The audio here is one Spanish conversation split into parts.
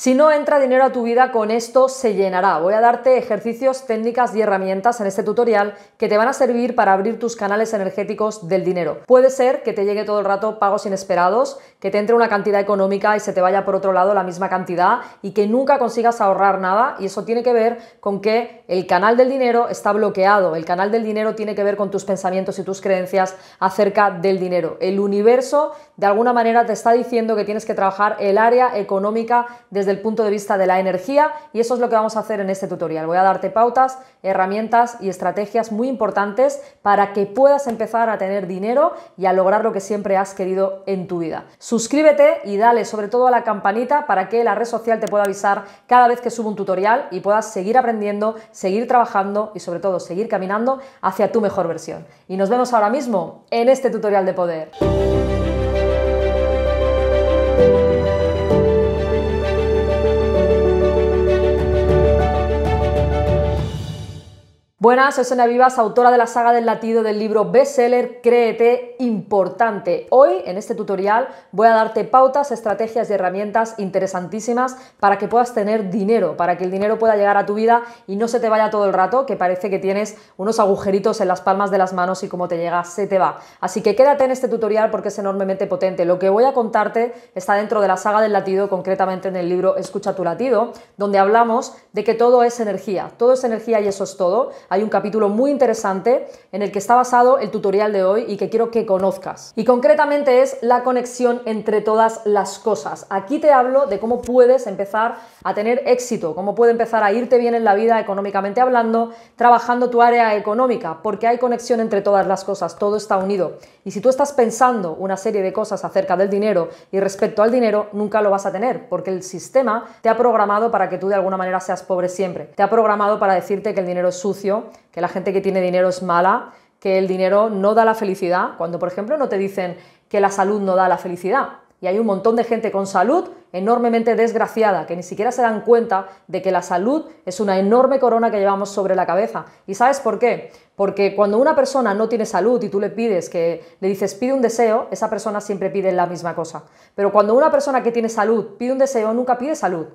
Si no entra dinero a tu vida, con esto se llenará. Voy a darte ejercicios, técnicas y herramientas en este tutorial que te van a servir para abrir tus canales energéticos del dinero. Puede ser que te llegue todo el rato pagos inesperados, que te entre una cantidad económica y se te vaya por otro lado la misma cantidad y que nunca consigas ahorrar nada. Y eso tiene que ver con que el canal del dinero está bloqueado. El canal del dinero tiene que ver con tus pensamientos y tus creencias acerca del dinero. El universo, de alguna manera, te está diciendo que tienes que trabajar el área económica desde el punto de vista de la energía y eso es lo que vamos a hacer en este tutorial. Voy a darte pautas, herramientas y estrategias muy importantes para que puedas empezar a tener dinero y a lograr lo que siempre has querido en tu vida. Suscríbete y dale sobre todo a la campanita para que la red social te pueda avisar cada vez que subo un tutorial y puedas seguir aprendiendo, seguir trabajando y sobre todo seguir caminando hacia tu mejor versión. Y nos vemos ahora mismo en este tutorial de poder. Buenas, soy Sonia Vivas, autora de la saga del latido del libro bestseller Créete Importante. Hoy, en este tutorial, voy a darte pautas, estrategias y herramientas interesantísimas para que puedas tener dinero, para que el dinero pueda llegar a tu vida y no se te vaya todo el rato, que parece que tienes unos agujeritos en las palmas de las manos y como te llega, se te va. Así que quédate en este tutorial porque es enormemente potente. Lo que voy a contarte está dentro de la saga del latido, concretamente en el libro Escucha tu latido, donde hablamos de que todo es energía, todo es energía y eso es todo hay un capítulo muy interesante en el que está basado el tutorial de hoy y que quiero que conozcas. Y concretamente es la conexión entre todas las cosas. Aquí te hablo de cómo puedes empezar a tener éxito, cómo puede empezar a irte bien en la vida económicamente hablando, trabajando tu área económica, porque hay conexión entre todas las cosas, todo está unido. Y si tú estás pensando una serie de cosas acerca del dinero y respecto al dinero, nunca lo vas a tener, porque el sistema te ha programado para que tú de alguna manera seas pobre siempre. Te ha programado para decirte que el dinero es sucio, que la gente que tiene dinero es mala, que el dinero no da la felicidad, cuando por ejemplo no te dicen que la salud no da la felicidad. Y hay un montón de gente con salud enormemente desgraciada, que ni siquiera se dan cuenta de que la salud es una enorme corona que llevamos sobre la cabeza. ¿Y sabes por qué? Porque cuando una persona no tiene salud y tú le pides que le dices pide un deseo, esa persona siempre pide la misma cosa. Pero cuando una persona que tiene salud pide un deseo, nunca pide salud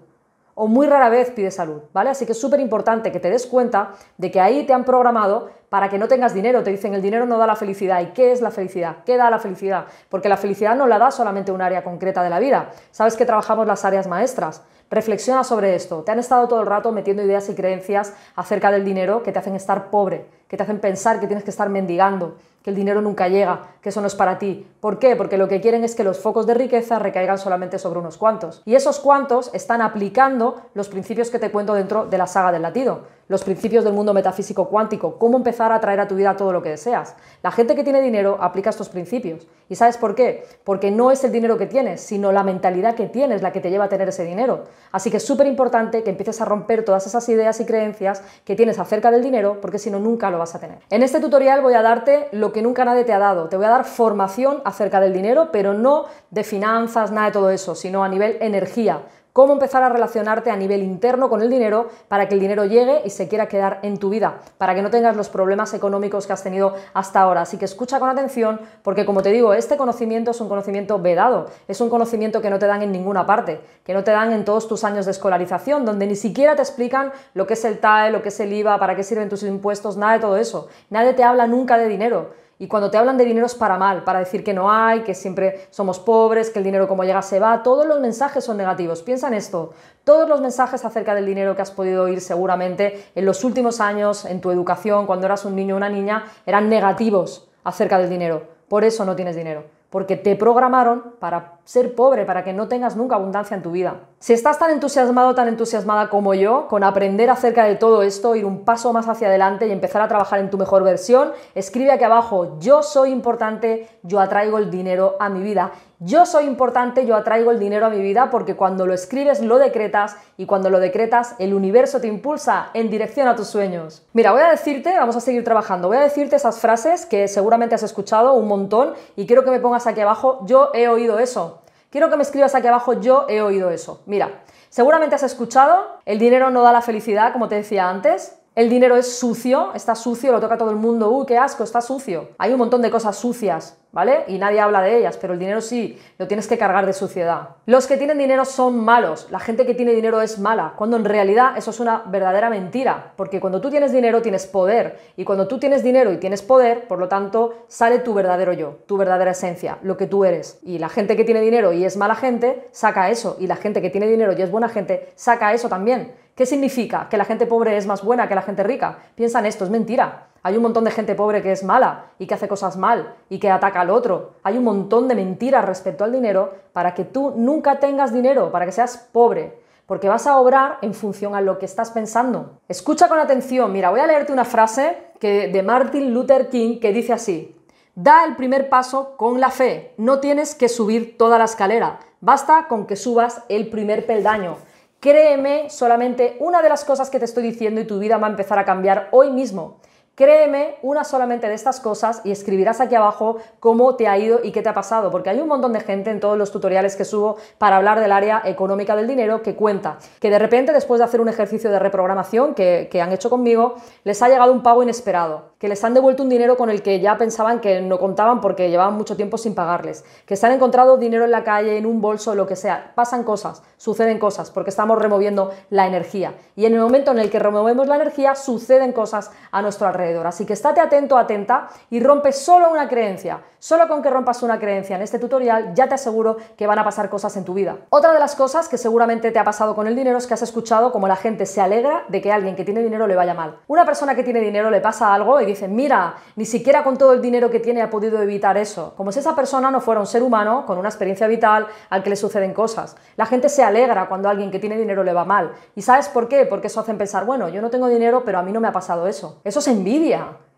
o muy rara vez pide salud, ¿vale? Así que es súper importante que te des cuenta de que ahí te han programado para que no tengas dinero. Te dicen, el dinero no da la felicidad. ¿Y qué es la felicidad? ¿Qué da la felicidad? Porque la felicidad no la da solamente un área concreta de la vida. Sabes que trabajamos las áreas maestras. Reflexiona sobre esto. Te han estado todo el rato metiendo ideas y creencias acerca del dinero que te hacen estar pobre, que te hacen pensar que tienes que estar mendigando, que el dinero nunca llega, que eso no es para ti. ¿Por qué? Porque lo que quieren es que los focos de riqueza recaigan solamente sobre unos cuantos. Y esos cuantos están aplicando los principios que te cuento dentro de la saga del latido los principios del mundo metafísico cuántico, cómo empezar a traer a tu vida todo lo que deseas. La gente que tiene dinero aplica estos principios. ¿Y sabes por qué? Porque no es el dinero que tienes, sino la mentalidad que tienes la que te lleva a tener ese dinero. Así que es súper importante que empieces a romper todas esas ideas y creencias que tienes acerca del dinero, porque si no, nunca lo vas a tener. En este tutorial voy a darte lo que nunca nadie te ha dado. Te voy a dar formación acerca del dinero, pero no de finanzas, nada de todo eso, sino a nivel energía cómo empezar a relacionarte a nivel interno con el dinero para que el dinero llegue y se quiera quedar en tu vida, para que no tengas los problemas económicos que has tenido hasta ahora. Así que escucha con atención porque como te digo, este conocimiento es un conocimiento vedado, es un conocimiento que no te dan en ninguna parte, que no te dan en todos tus años de escolarización, donde ni siquiera te explican lo que es el TAE, lo que es el IVA, para qué sirven tus impuestos, nada de todo eso. Nadie te habla nunca de dinero. Y cuando te hablan de dinero es para mal, para decir que no hay, que siempre somos pobres, que el dinero como llega se va, todos los mensajes son negativos. Piensa esto, todos los mensajes acerca del dinero que has podido oír seguramente en los últimos años, en tu educación, cuando eras un niño o una niña, eran negativos acerca del dinero. Por eso no tienes dinero, porque te programaron para ser pobre, para que no tengas nunca abundancia en tu vida. Si estás tan entusiasmado, tan entusiasmada como yo, con aprender acerca de todo esto, ir un paso más hacia adelante y empezar a trabajar en tu mejor versión, escribe aquí abajo, yo soy importante, yo atraigo el dinero a mi vida. Yo soy importante, yo atraigo el dinero a mi vida porque cuando lo escribes lo decretas y cuando lo decretas el universo te impulsa en dirección a tus sueños. Mira, voy a decirte, vamos a seguir trabajando, voy a decirte esas frases que seguramente has escuchado un montón y quiero que me pongas aquí abajo, yo he oído eso. Quiero que me escribas aquí abajo, yo he oído eso. Mira, seguramente has escuchado, el dinero no da la felicidad, como te decía antes, el dinero es sucio, está sucio, lo toca todo el mundo, uy, qué asco, está sucio. Hay un montón de cosas sucias. ¿vale? Y nadie habla de ellas, pero el dinero sí, lo tienes que cargar de suciedad. Los que tienen dinero son malos, la gente que tiene dinero es mala, cuando en realidad eso es una verdadera mentira, porque cuando tú tienes dinero tienes poder, y cuando tú tienes dinero y tienes poder, por lo tanto, sale tu verdadero yo, tu verdadera esencia, lo que tú eres. Y la gente que tiene dinero y es mala gente, saca eso, y la gente que tiene dinero y es buena gente, saca eso también. ¿Qué significa? ¿Que la gente pobre es más buena que la gente rica? Piensa en esto, es mentira. Hay un montón de gente pobre que es mala y que hace cosas mal y que ataca al otro. Hay un montón de mentiras respecto al dinero para que tú nunca tengas dinero, para que seas pobre. Porque vas a obrar en función a lo que estás pensando. Escucha con atención. Mira, voy a leerte una frase que, de Martin Luther King que dice así. Da el primer paso con la fe. No tienes que subir toda la escalera. Basta con que subas el primer peldaño. Créeme solamente una de las cosas que te estoy diciendo y tu vida va a empezar a cambiar hoy mismo. Créeme una solamente de estas cosas y escribirás aquí abajo cómo te ha ido y qué te ha pasado, porque hay un montón de gente en todos los tutoriales que subo para hablar del área económica del dinero que cuenta que de repente después de hacer un ejercicio de reprogramación que, han hecho conmigo, les ha llegado un pago inesperado, que les han devuelto un dinero con el que ya pensaban que no contaban porque llevaban mucho tiempo sin pagarles, que se han encontrado dinero en la calle, en un bolso, lo que sea. Pasan cosas, suceden cosas, porque estamos removiendo la energía. Y en el momento en el que removemos la energía, suceden cosas a nuestro alrededor. Así que estate atento, atenta y rompe solo una creencia. Solo con que rompas una creencia en este tutorial ya te aseguro que van a pasar cosas en tu vida. Otra de las cosas que seguramente te ha pasado con el dinero es que has escuchado como la gente se alegra de que alguien que tiene dinero le vaya mal. Una persona que tiene dinero le pasa algo y dice, mira, ni siquiera con todo el dinero que tiene ha podido evitar eso. Como si esa persona no fuera un ser humano con una experiencia vital al que le suceden cosas. La gente se alegra cuando alguien que tiene dinero le va mal. ¿Y sabes por qué? Porque eso hacen pensar, bueno, yo no tengo dinero, pero a mí no me ha pasado eso. Eso es envidia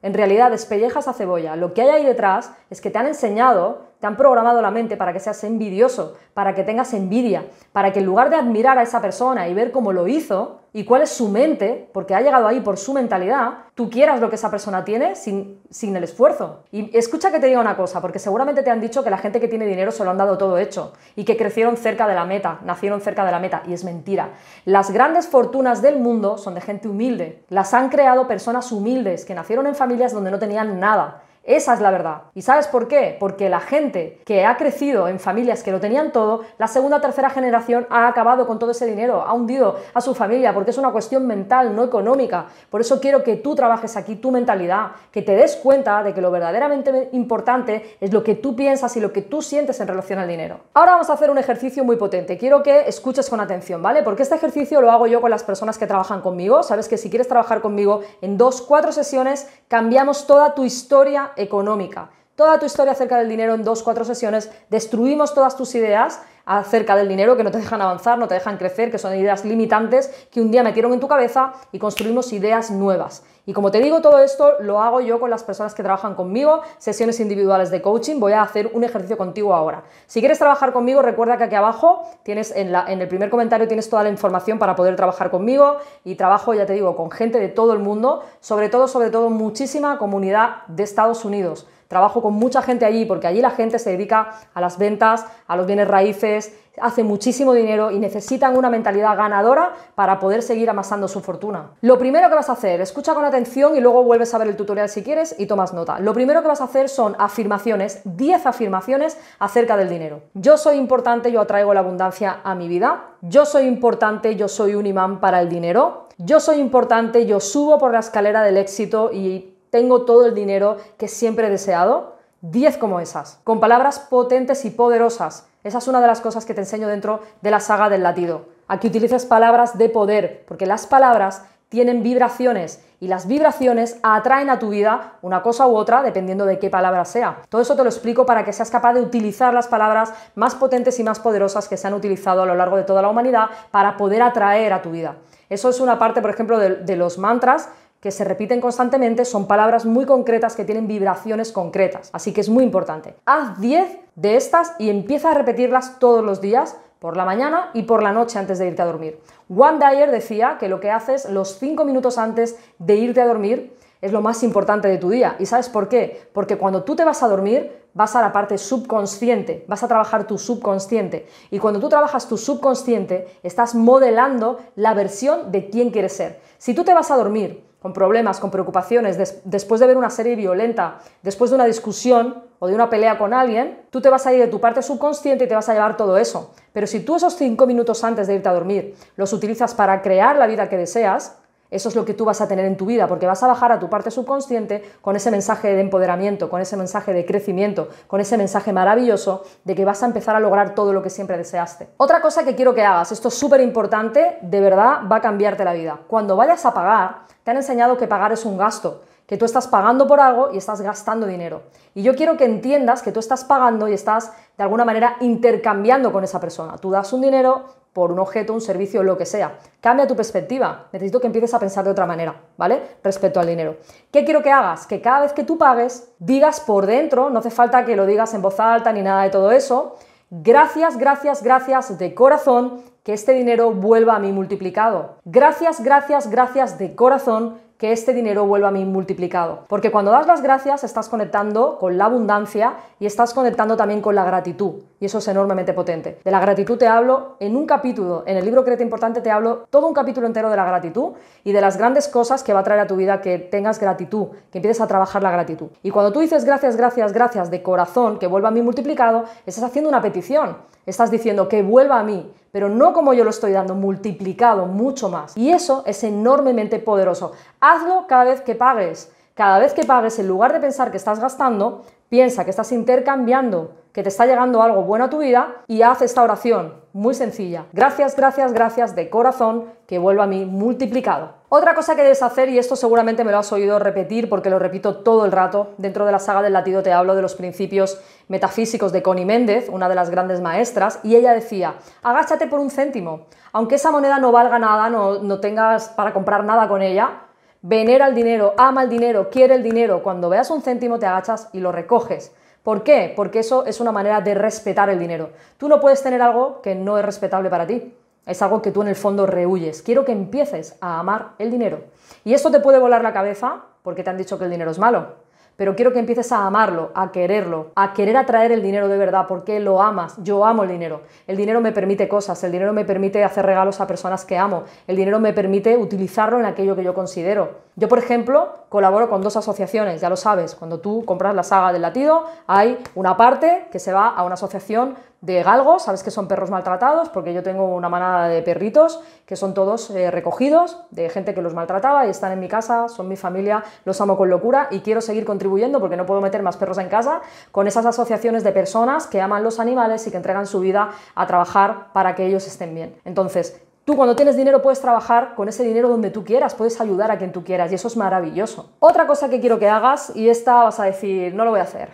en realidad, despellejas a cebolla. Lo que hay ahí detrás es que te han enseñado te han programado la mente para que seas envidioso, para que tengas envidia, para que en lugar de admirar a esa persona y ver cómo lo hizo y cuál es su mente, porque ha llegado ahí por su mentalidad, tú quieras lo que esa persona tiene sin, sin el esfuerzo. Y escucha que te diga una cosa, porque seguramente te han dicho que la gente que tiene dinero se lo han dado todo hecho y que crecieron cerca de la meta, nacieron cerca de la meta, y es mentira. Las grandes fortunas del mundo son de gente humilde. Las han creado personas humildes que nacieron en familias donde no tenían nada esa es la verdad. ¿Y sabes por qué? Porque la gente que ha crecido en familias que lo tenían todo, la segunda o tercera generación ha acabado con todo ese dinero, ha hundido a su familia, porque es una cuestión mental, no económica. Por eso quiero que tú trabajes aquí tu mentalidad, que te des cuenta de que lo verdaderamente importante es lo que tú piensas y lo que tú sientes en relación al dinero. Ahora vamos a hacer un ejercicio muy potente. Quiero que escuches con atención, ¿vale? Porque este ejercicio lo hago yo con las personas que trabajan conmigo. Sabes que si quieres trabajar conmigo en dos, cuatro sesiones, cambiamos toda tu historia económica. Toda tu historia acerca del dinero en dos, cuatro sesiones, destruimos todas tus ideas acerca del dinero que no te dejan avanzar, no te dejan crecer, que son ideas limitantes que un día metieron en tu cabeza y construimos ideas nuevas. Y como te digo, todo esto lo hago yo con las personas que trabajan conmigo, sesiones individuales de coaching, voy a hacer un ejercicio contigo ahora. Si quieres trabajar conmigo, recuerda que aquí abajo tienes en, en el primer comentario tienes toda la información para poder trabajar conmigo y trabajo, ya te digo, con gente de todo el mundo, sobre todo, sobre todo, muchísima comunidad de Estados Unidos. Trabajo con mucha gente allí porque allí la gente se dedica a las ventas, a los bienes raíces, hace muchísimo dinero y necesitan una mentalidad ganadora para poder seguir amasando su fortuna. Lo primero que vas a hacer, escucha con atención y luego vuelves a ver el tutorial si quieres y tomas nota. Lo primero que vas a hacer son afirmaciones, 10 afirmaciones acerca del dinero. Yo soy importante, yo atraigo la abundancia a mi vida. Yo soy importante, yo soy un imán para el dinero. Yo soy importante, yo subo por la escalera del éxito y tengo todo el dinero que siempre he deseado? 10 como esas, con palabras potentes y poderosas. Esa es una de las cosas que te enseño dentro de la saga del latido. Aquí utilizas palabras de poder, porque las palabras tienen vibraciones y las vibraciones atraen a tu vida una cosa u otra dependiendo de qué palabra sea. Todo eso te lo explico para que seas capaz de utilizar las palabras más potentes y más poderosas que se han utilizado a lo largo de toda la humanidad para poder atraer a tu vida. Eso es una parte, por ejemplo, de, de los mantras que se repiten constantemente, son palabras muy concretas que tienen vibraciones concretas. Así que es muy importante. Haz 10 de estas y empieza a repetirlas todos los días por la mañana y por la noche antes de irte a dormir. One Dyer decía que lo que haces los 5 minutos antes de irte a dormir es lo más importante de tu día. ¿Y sabes por qué? Porque cuando tú te vas a dormir, vas a la parte subconsciente, vas a trabajar tu subconsciente. Y cuando tú trabajas tu subconsciente, estás modelando la versión de quién quieres ser. Si tú te vas a dormir con problemas, con preocupaciones, después de ver una serie violenta, después de una discusión o de una pelea con alguien, tú te vas a ir de tu parte subconsciente y te vas a llevar todo eso. Pero si tú esos cinco minutos antes de irte a dormir los utilizas para crear la vida que deseas, eso es lo que tú vas a tener en tu vida, porque vas a bajar a tu parte subconsciente con ese mensaje de empoderamiento, con ese mensaje de crecimiento, con ese mensaje maravilloso de que vas a empezar a lograr todo lo que siempre deseaste. Otra cosa que quiero que hagas, esto es súper importante, de verdad va a cambiarte la vida. Cuando vayas a pagar, te han enseñado que pagar es un gasto, que tú estás pagando por algo y estás gastando dinero. Y yo quiero que entiendas que tú estás pagando y estás de alguna manera intercambiando con esa persona. Tú das un dinero, por un objeto, un servicio, lo que sea. Cambia tu perspectiva. Necesito que empieces a pensar de otra manera, ¿vale? Respecto al dinero. ¿Qué quiero que hagas? Que cada vez que tú pagues, digas por dentro, no hace falta que lo digas en voz alta ni nada de todo eso. Gracias, gracias, gracias de corazón que este dinero vuelva a mí multiplicado. Gracias, gracias, gracias de corazón que este dinero vuelva a mí multiplicado. Porque cuando das las gracias estás conectando con la abundancia y estás conectando también con la gratitud. Y eso es enormemente potente. De la gratitud te hablo en un capítulo, en el libro Crete Importante te hablo todo un capítulo entero de la gratitud y de las grandes cosas que va a traer a tu vida que tengas gratitud, que empieces a trabajar la gratitud. Y cuando tú dices gracias, gracias, gracias de corazón, que vuelva a mí multiplicado, estás haciendo una petición. Estás diciendo que vuelva a mí pero no como yo lo estoy dando, multiplicado mucho más. Y eso es enormemente poderoso. Hazlo cada vez que pagues. Cada vez que pagues, en lugar de pensar que estás gastando, piensa que estás intercambiando, que te está llegando algo bueno a tu vida y haz esta oración muy sencilla. Gracias, gracias, gracias de corazón que vuelva a mí multiplicado. Otra cosa que debes hacer, y esto seguramente me lo has oído repetir porque lo repito todo el rato, dentro de la saga del latido te hablo de los principios metafísicos de Connie Méndez, una de las grandes maestras, y ella decía, agáchate por un céntimo, aunque esa moneda no valga nada, no, no tengas para comprar nada con ella, venera el dinero, ama el dinero, quiere el dinero, cuando veas un céntimo te agachas y lo recoges. ¿Por qué? Porque eso es una manera de respetar el dinero. Tú no puedes tener algo que no es respetable para ti. Es algo que tú en el fondo rehuyes. Quiero que empieces a amar el dinero. Y esto te puede volar la cabeza porque te han dicho que el dinero es malo. Pero quiero que empieces a amarlo, a quererlo, a querer atraer el dinero de verdad, porque lo amas. Yo amo el dinero. El dinero me permite cosas, el dinero me permite hacer regalos a personas que amo, el dinero me permite utilizarlo en aquello que yo considero. Yo, por ejemplo, colaboro con dos asociaciones, ya lo sabes, cuando tú compras la saga del latido, hay una parte que se va a una asociación de galgos, sabes que son perros maltratados, porque yo tengo una manada de perritos que son todos eh, recogidos de gente que los maltrataba y están en mi casa, son mi familia, los amo con locura y quiero seguir contribuyendo porque no puedo meter más perros en casa con esas asociaciones de personas que aman los animales y que entregan su vida a trabajar para que ellos estén bien. Entonces, Tú cuando tienes dinero puedes trabajar con ese dinero donde tú quieras, puedes ayudar a quien tú quieras y eso es maravilloso. Otra cosa que quiero que hagas, y esta vas a decir, no lo voy a hacer.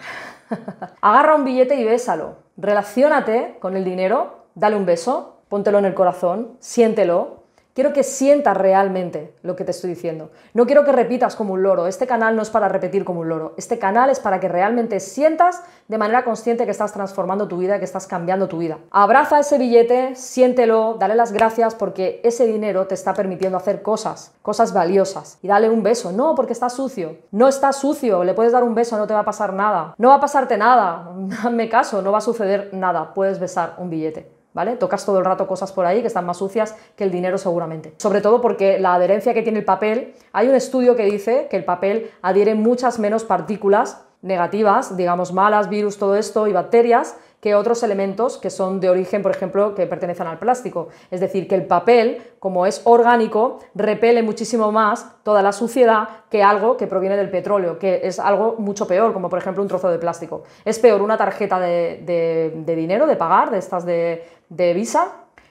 Agarra un billete y bésalo. Relaciónate con el dinero, dale un beso, póntelo en el corazón, siéntelo, Quiero que sientas realmente lo que te estoy diciendo. No quiero que repitas como un loro. Este canal no es para repetir como un loro. Este canal es para que realmente sientas de manera consciente que estás transformando tu vida, que estás cambiando tu vida. Abraza ese billete, siéntelo, dale las gracias porque ese dinero te está permitiendo hacer cosas, cosas valiosas. Y dale un beso. No, porque está sucio. No está sucio. Le puedes dar un beso, no te va a pasar nada. No va a pasarte nada. Me caso, no va a suceder nada. Puedes besar un billete. ¿Vale? Tocas todo el rato cosas por ahí que están más sucias que el dinero seguramente. Sobre todo porque la adherencia que tiene el papel, hay un estudio que dice que el papel adhiere muchas menos partículas negativas, digamos malas, virus, todo esto y bacterias, que otros elementos que son de origen, por ejemplo, que pertenecen al plástico. Es decir, que el papel, como es orgánico, repele muchísimo más toda la suciedad que algo que proviene del petróleo, que es algo mucho peor, como por ejemplo un trozo de plástico. Es peor una tarjeta de, dinero, de pagar, de estas de, de Visa.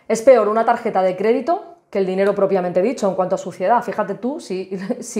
Es peor una tarjeta de crédito que el dinero propiamente dicho en cuanto a suciedad. Fíjate tú si,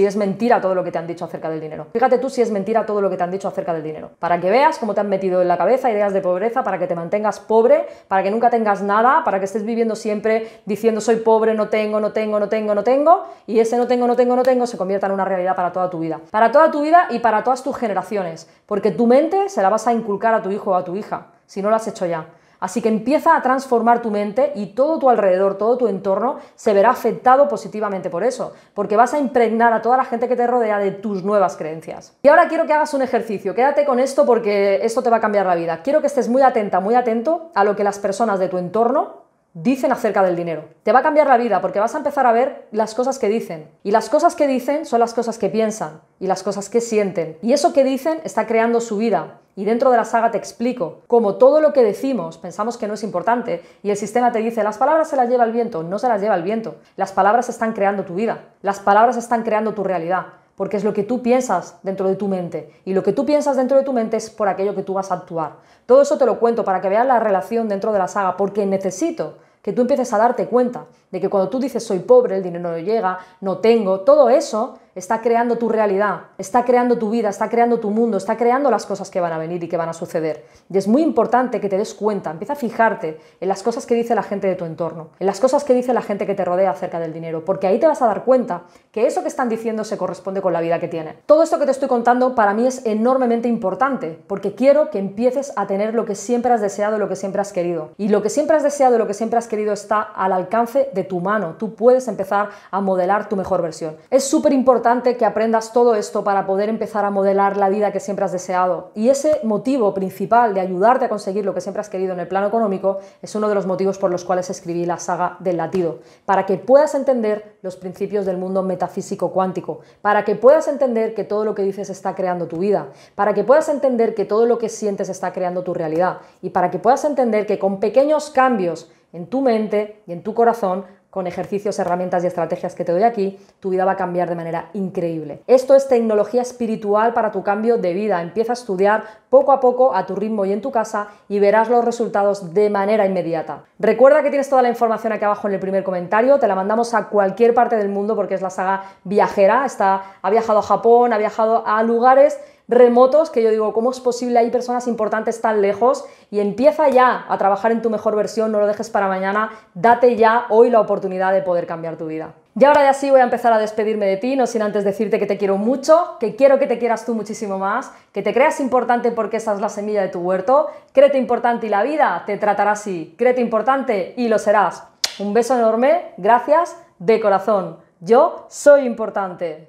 es mentira todo lo que te han dicho acerca del dinero. Fíjate tú si es mentira todo lo que te han dicho acerca del dinero. Para que veas cómo te han metido en la cabeza ideas de pobreza, para que te mantengas pobre, para que nunca tengas nada, para que estés viviendo siempre diciendo soy pobre, no tengo, no tengo, no tengo, no tengo, y ese no tengo, no tengo, no tengo se convierta en una realidad para toda tu vida. Para toda tu vida y para todas tus generaciones, porque tu mente se la vas a inculcar a tu hijo o a tu hija, si no lo has hecho ya. Así que empieza a transformar tu mente y todo tu alrededor, todo tu entorno se verá afectado positivamente por eso, porque vas a impregnar a toda la gente que te rodea de tus nuevas creencias. Y ahora quiero que hagas un ejercicio, quédate con esto porque esto te va a cambiar la vida. Quiero que estés muy atenta, muy atento a lo que las personas de tu entorno dicen acerca del dinero. Te va a cambiar la vida porque vas a empezar a ver las cosas que dicen. Y las cosas que dicen son las cosas que piensan y las cosas que sienten. Y eso que dicen está creando su vida. Y dentro de la saga te explico cómo todo lo que decimos pensamos que no es importante y el sistema te dice las palabras se las lleva el viento, no se las lleva el viento. Las palabras están creando tu vida, las palabras están creando tu realidad porque es lo que tú piensas dentro de tu mente. Y lo que tú piensas dentro de tu mente es por aquello que tú vas a actuar. Todo eso te lo cuento para que veas la relación dentro de la saga, porque necesito que tú empieces a darte cuenta de que cuando tú dices soy pobre, el dinero no llega, no tengo, todo eso está creando tu realidad, está creando tu vida, está creando tu mundo, está creando las cosas que van a venir y que van a suceder. Y es muy importante que te des cuenta, empieza a fijarte en las cosas que dice la gente de tu entorno, en las cosas que dice la gente que te rodea acerca del dinero, porque ahí te vas a dar cuenta que eso que están diciendo se corresponde con la vida que tiene. Todo esto que te estoy contando para mí es enormemente importante, porque quiero que empieces a tener lo que siempre has deseado, lo que siempre has querido. Y lo que siempre has deseado, lo que siempre has querido está al alcance de tu mano. Tú puedes empezar a modelar tu mejor versión. Es súper importante importante que aprendas todo esto para poder empezar a modelar la vida que siempre has deseado. Y ese motivo principal de ayudarte a conseguir lo que siempre has querido en el plano económico es uno de los motivos por los cuales escribí la saga del latido, para que puedas entender los principios del mundo metafísico cuántico, para que puedas entender que todo lo que dices está creando tu vida, para que puedas entender que todo lo que sientes está creando tu realidad y para que puedas entender que con pequeños cambios en tu mente y en tu corazón con ejercicios, herramientas y estrategias que te doy aquí, tu vida va a cambiar de manera increíble. Esto es tecnología espiritual para tu cambio de vida. Empieza a estudiar poco a poco a tu ritmo y en tu casa y verás los resultados de manera inmediata. Recuerda que tienes toda la información aquí abajo en el primer comentario, te la mandamos a cualquier parte del mundo porque es la saga viajera, está ha viajado a Japón, ha viajado a lugares remotos que yo digo, ¿cómo es posible? Hay personas importantes tan lejos y empieza ya a trabajar en tu mejor versión, no lo dejes para mañana, date ya hoy la oportunidad de poder cambiar tu vida. Y ahora ya sí voy a empezar a despedirme de ti, no sin antes decirte que te quiero mucho, que quiero que te quieras tú muchísimo más, que te creas importante porque esa es la semilla de tu huerto, créete importante y la vida te tratará así, créete importante y lo serás. Un beso enorme, gracias de corazón. Yo soy importante.